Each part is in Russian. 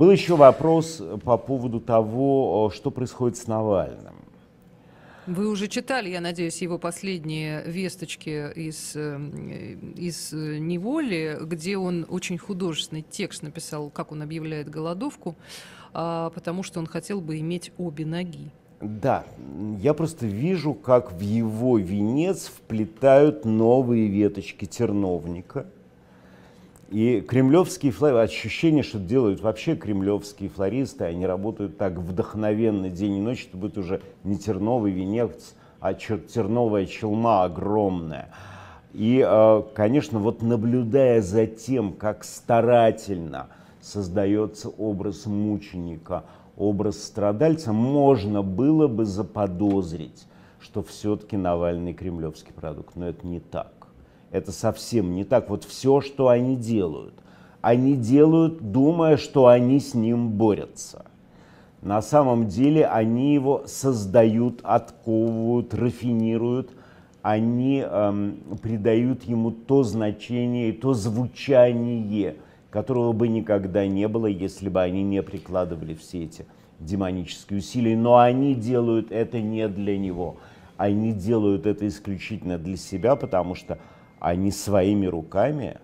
Был еще вопрос э, по поводу того, что происходит с Навальным. Вы уже читали, я надеюсь, его последние весточки из, эм, э, из э, неволи, где он очень художественный текст написал, как он объявляет голодовку, а, потому что он хотел бы иметь обе ноги. Да, я просто вижу, как в его венец вплетают новые веточки терновника – и кремлевские флористы, ощущение, что делают вообще кремлевские флористы, они работают так вдохновенно день и ночь, это будет уже не терновый венец, а терновая челма огромная. И, э, конечно, вот наблюдая за тем, как старательно создается образ мученика, образ страдальца, можно было бы заподозрить, что все-таки Навальный кремлевский продукт. Но это не так. Это совсем не так. Вот все, что они делают, они делают, думая, что они с ним борются. На самом деле они его создают, отковывают, рафинируют, они эм, придают ему то значение, то звучание, которого бы никогда не было, если бы они не прикладывали все эти демонические усилия. Но они делают это не для него, они делают это исключительно для себя, потому что они а своими руками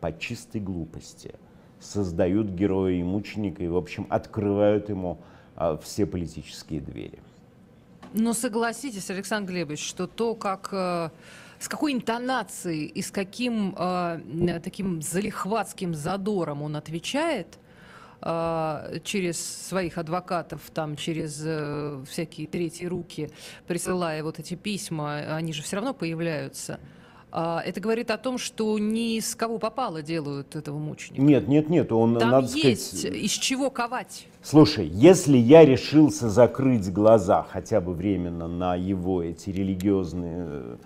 по чистой глупости создают героя и мученика и, в общем, открывают ему а, все политические двери. Но согласитесь, Александр Глебович, что то, как э, с какой интонацией и с каким э, таким залихватским задором он отвечает э, через своих адвокатов, там, через э, всякие третьи руки, присылая вот эти письма, они же все равно появляются – а, это говорит о том, что ни с кого попало делают этого мученика. Нет, нет, нет, он, Там надо есть сказать... из чего ковать. Слушай, если я решился закрыть глаза хотя бы временно на его эти религиозные э,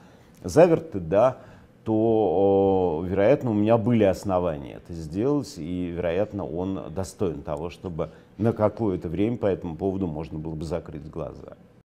заверты, да, то, вероятно, у меня были основания это сделать, и, вероятно, он достоин того, чтобы на какое-то время по этому поводу можно было бы закрыть глаза.